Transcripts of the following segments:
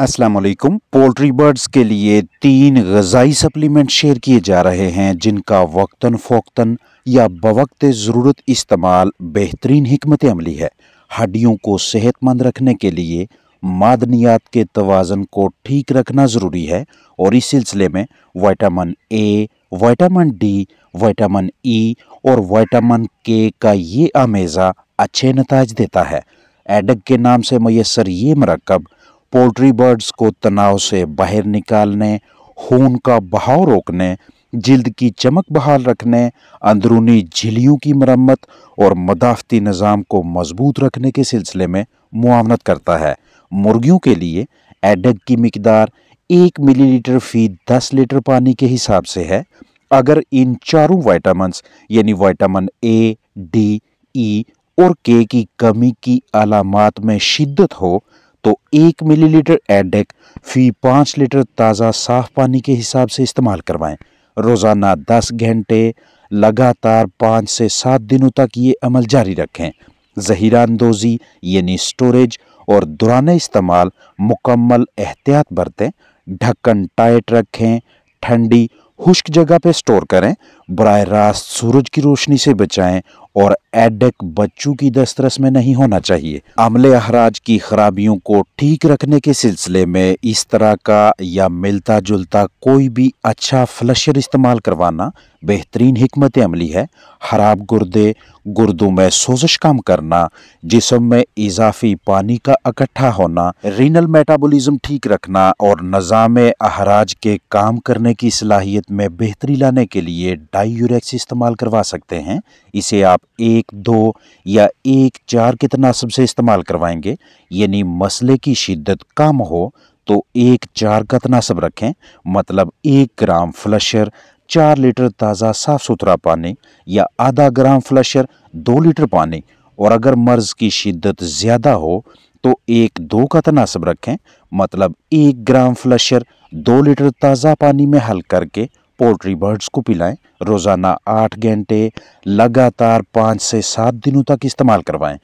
असलकम poultry birds के लिए तीन गज़ाई सप्लीमेंट शेयर किए जा रहे हैं जिनका वक्ता फ़ोक्ता या बवक्त ज़रूरत इस्तेमाल बेहतरीन हमत अमली है हड्डियों को सेहतमंद रखने के लिए मादनियात के तोज़न को ठीक रखना ज़रूरी है और इस सिलसिले में vitamin A vitamin D vitamin E और वाइटामिन के का ये आमेज़ा अच्छे नतज देता है एडक के नाम से मैसर ये मरकब पोल्ट्री बर्ड्स को तनाव से बाहर निकालने खून का बहाव रोकने जल्द की चमक बहाल रखने अंदरूनी झिलियों की मरम्मत और मदाफती निज़ाम को मजबूत रखने के सिलसिले में मुआवनत करता है मुर्गियों के लिए एडग की मकदार एक मिलीलीटर फी दस लीटर पानी के हिसाब से है अगर इन चारों वाइटामस यानी वाइटामिन ए डी ई और के की कमी की अलामत में शिद्दत हो तो एक मिलीलीटर एडेक फी पाँच लीटर ताज़ा साफ पानी के हिसाब से इस्तेमाल करवाएं रोज़ाना दस घंटे लगातार पाँच से सात दिनों तक ये अमल जारी रखें जहीरा अंदोज़ी यानी स्टोरेज और दौरान इस्तेमाल मुकम्मल एहतियात बरतें ढक्कन टाइट रखें ठंडी खुश्क जगह पर स्टोर करें बर रास्त सूरज की रोशनी से बचाएं और एडेक बच्चों की दस्तरस में नहीं होना चाहिए अमले अहराज की खराबियों को ठीक रखने के सिलसिले में इस तरह का या मिलता जुलता कोई भी अच्छा फ्लशर इस्तेमाल करवाना बेहतरीन हमत अमली है खराब गुर्दे गुर्दों में सोजश कम करना जिसम में इजाफी पानी का इकट्ठा होना रीनल मेटाबोलिज्म ठीक रखना और निज़ाम अहराज के काम करने की सलाहियत में बेहतरी लाने के लिए डाईयूरेक्स इस्तेमाल करवा सकते हैं इसे आप एक दो या एक चार के तनासब से इस्तेमाल करवाएंगे यानी मसले की शिद्दत कम हो तो एक चार का तनासब रखें मतलब एक ग्राम फ्लशर चार लीटर ताज़ा साफ सुथरा पानी या आधा ग्राम फ्लशर दो लीटर पानी और अगर मर्ज़ की शिद्दत ज़्यादा हो तो एक दो का तनासब रखें मतलब एक ग्राम फ्लशर दो लीटर ताज़ा पानी में हल करके पोल्ट्री बर्ड्स को पिलाएं रोज़ाना आठ घंटे लगातार पाँच से सात दिनों तक इस्तेमाल करवाएं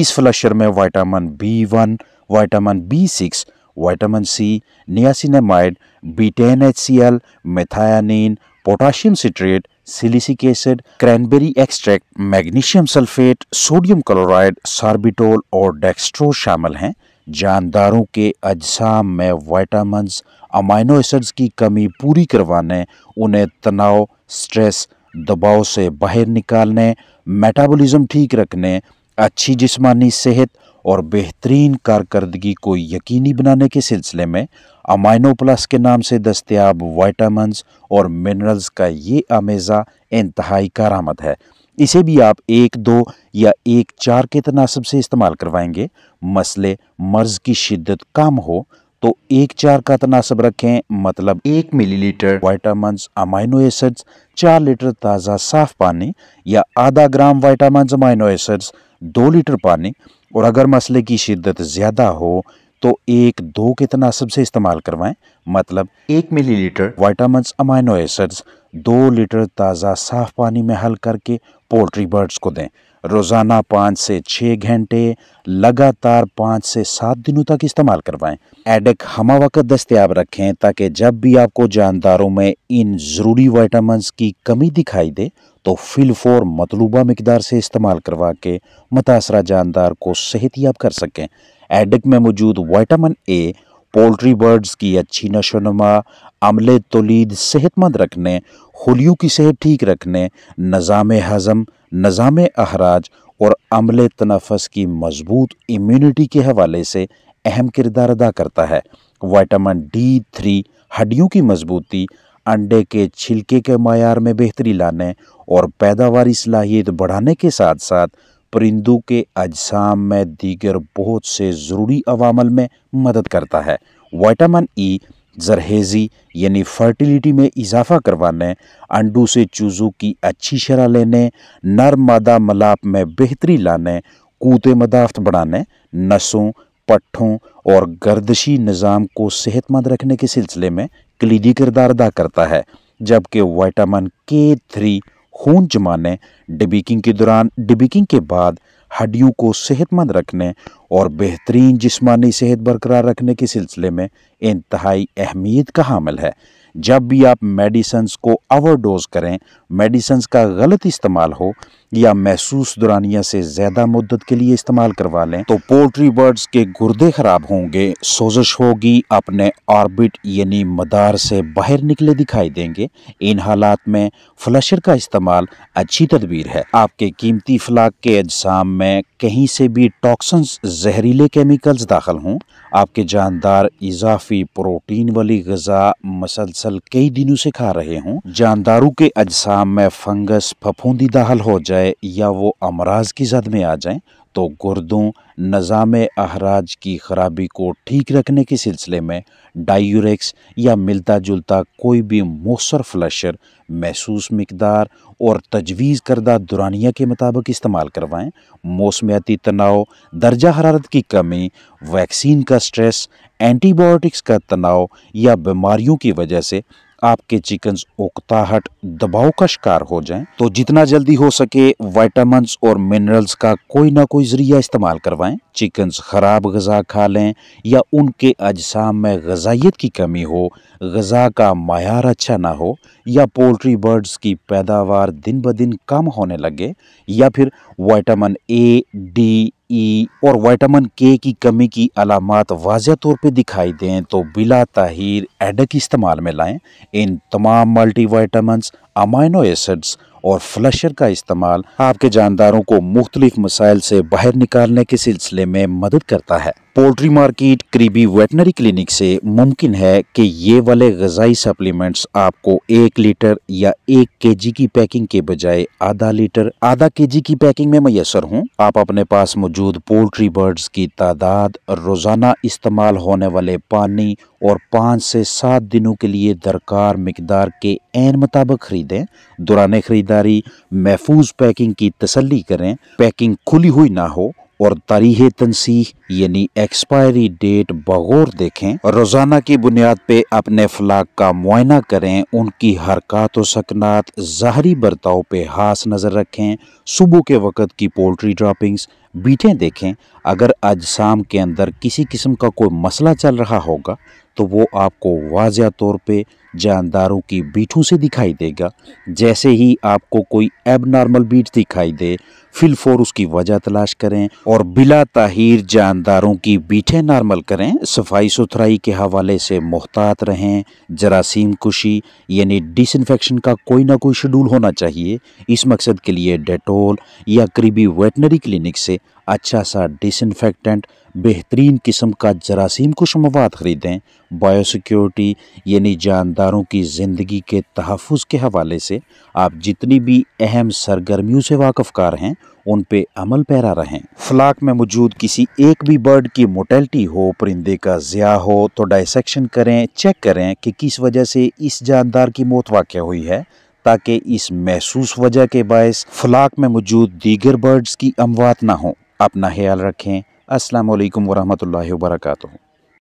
इस फ्लशर में vitamin B one vitamin B six vitamin C niacinamide B ten H C L methionine potassium citrate silicic acid cranberry extract magnesium sulphate sodium chloride sorbitol और डेक्स्ट्रो शामिल हैं जानदारों के अजसाम में वाइटामस अमाइनो एसिड्स की कमी पूरी करवाने उन्हें तनाव स्ट्रेस दबाव से बाहर निकालने मेटाबॉलिज्म ठीक रखने अच्छी जिस्मानी सेहत और बेहतरीन कारकर्दगी को यकीनी बनाने के सिलसिले में अमाइनो प्लस के नाम से दस्तियाब वाइटामस और मिनरल्स का ये आमेज़ा इंतहाई कारामद है इसे भी आप एक दो या एक चार के तनासब से इस्तेमाल करवाएंगे मसले मर्ज की शिद्दत कम हो तो एक चार का तनासब रखें मतलब एक मिलीलीटर वाइटामस अमाइनो एसिड्स चार लीटर ताज़ा साफ पानी या आधा ग्राम वाइटामस अमाइनो एसिड्स दो लीटर पानी और अगर मसले की शिद्दत ज़्यादा हो तो एक दो के तनासब से इस्तेमाल करवाएं मतलब एक मिलीलीटर वाइटामस अमाइनो एसिड्स दो लीटर ताज़ा साफ पानी में हल करके पोल्ट्री बर्ड्स को दें रोज़ाना पाँच से छः घंटे लगातार पाँच से सात दिनों तक इस्तेमाल करवाएं एडेक हमा वक्त दस्तियाब रखें ताकि जब भी आपको जानदारों में इन ज़रूरी वाइटामस की कमी दिखाई दे तो फिल फिलफोर मतलूबा मकदार से इस्तेमाल करवा के मुतासरा जानदार को सेहतियाब कर सकें एडेक में मौजूद वाइटामिन ए पोल्ट्री बर्ड्स की अच्छी नशोनमा अमले तोलीद सेहतमंद रखने खुलियों की सेहत ठीक रखने नज़ाम हज़म नज़ाम अहराज और अमल तनफस की मजबूत इम्यूनिटी के हवाले से अहम किरदार अदा करता है वाइटामिन डी थ्री हड्डियों की मजबूती अंडे के छिलके के मैार में बेहतरी लाने और पैदावार सलाहियत बढ़ाने के साथ साथ परिंदों के अजसाम में दीगर बहुत से ज़रूरी अवामल में मदद करता है वाइटामिन ई जरहेजी यानी फर्टिलिटी में इजाफा करवाने अंडों से चूज़ों की अच्छी शरह लेने नर मादा मलाप में बेहतरी लाने कूते मदाफ्त बढ़ाने नसों पट्ठों और गर्दशी निज़ाम को सेहतमंद रखने के सिलसिले में कलीदी किरदार अदा करता है जबकि वाइटामिन के थ्री खून जमाने डिबिकिंग के दौरान डिबिकिंग के बाद हड्डियों को सेहतमंद रखने और बेहतरीन जिस्मानी सेहत बरकरार रखने के सिलसिले में इंतहाई अहमियत का हामिल है जब भी आप मेडिसन्स को ओवरडोज करें मेडिसन्स का गलत इस्तेमाल हो या महसूस दुरानिया से ज्यादा मुद्दत के लिए इस्तेमाल करवा लें तो पोल्ट्री बर्ड्स के गुर्दे खराब होंगे सोजश होगी अपने ऑर्बिट यानी मदार से बाहर निकले दिखाई देंगे इन हालात में फ्लशर का इस्तेमाल अच्छी तदबीर है आपके कीमती फ्लाक के अजसाम में कहीं से भी टॉक्सन्स जहरीले केमिकल्स दाखिल हों आपके जानदार इजाफी प्रोटीन वाली गजा मसलसल कई दिनों से खा रहे हों जानदारों के अजसाम में फंगस फफूंदी दाखिल हो जाए जाए या वो अमराज की जद में आ जाएं तो गुर्दों नज़ाम अहराज की खराबी को ठीक रखने के सिलसिले में डायूरेक्स या मिलता जुलता कोई भी मौसर फ्लशर महसूस मकदार और तजवीज़ करदा दुरानिया के मुताबिक इस्तेमाल करवाएं मौसमियाती तनाव दर्जा हरारत की कमी वैक्सीन का स्ट्रेस एंटीबायोटिक्स का तनाव या बीमारियों की वजह से आपके चिकन्स ओकताहट दबाव का शिकार हो जाएं तो जितना जल्दी हो सके वाइटामस और मिनरल्स का कोई ना कोई जरिया इस्तेमाल करवाएं चिकन्स खराब गज़ा खा लें या उनके अजसाम में गजाइत की कमी हो गज़ा का मैार अच्छा ना हो या पोल्ट्री बर्ड्स की पैदावार दिन ब दिन कम होने लगे या फिर वाइटामिन ए डी ई और वाइटामिन के की कमी की अलामत वाजह तौर पर दिखाई दें तो बिला ताहिर एडक इस्तेमाल में लाएँ इन तमाम मल्टी वाइटामस अमाइनो एसड्स और फ्लशर का इस्तेमाल आपके जानदारों को मुख्तलिफ मसाइल से बाहर निकालने के सिलसिले में मदद करता है पोल्ट्री मार्केट करीबी वेटनरी क्लिनिक से मुमकिन है कि ये वाले गज़ाई सप्लीमेंट्स आपको एक लीटर या एक केजी की पैकिंग के बजाय आधा लीटर आधा केजी की पैकिंग में मैसर हूँ आप अपने पास मौजूद पोल्ट्री बर्ड्स की तादाद रोज़ाना इस्तेमाल होने वाले पानी और पाँच से सात दिनों के लिए दरकार मकदार के एन मुताबिक खरीदें दुरान ख़रीदारी महफूज पैकिंग की तसली करें पैकिंग खुली हुई ना हो और तारीख तनसीह यानी एक्सपायरी डेट बगौर देखें रोजाना की बुनियाद पे अपने फलाक का मुआयना करें उनकी हरकत वकनात जहरी बर्ताव पे हास नज़र रखें सुबह के वक़्त की पोल्ट्री ड्रापिंग्स बीटें देखें अगर आज शाम के अंदर किसी किस्म का कोई मसला चल रहा होगा तो वो आपको वाजिया तौर पे जानदारों की बीठों से दिखाई देगा जैसे ही आपको कोई एबनॉर्मल बीट दिखाई दे फिल फोर उसकी वजह तलाश करें और बिला ताहिर जानदारों की बीठें नॉर्मल करें सफाई सुथराई के हवाले से मोहतात रहें जरासीम कुशी यानी डिसइनफेक्शन का कोई ना कोई शेड्यूल होना चाहिए इस मकसद के लिए डेटोल या करीबी वेटनरी क्लिनिक से अच्छा सा डिसइनफेक्टेंट बेहतरीन किस्म का जरासीम कुछ मवाद ख़रीदें बायोसिक्योरिटी यानी जानदारों की ज़िंदगी के तहफ़ के हवाले से आप जितनी भी अहम सरगर्मियों से वाकफ़कार हैं उन पे अमल पैरा रहें फ्लाक में मौजूद किसी एक भी बर्ड की मोटेलिटी हो परिंदे का ज़िया हो तो डाइसेक्शन करें चेक करें कि किस वजह से इस जानदार की मौत वाक़ हुई है ताकि इस महसूस वजह के बायस फ्लाक में मौजूद दीगर बर्ड्स की अमवात ना हो अपना ख्याल रखें अस्सलाम वालेकुम वरहमतुल्लाहि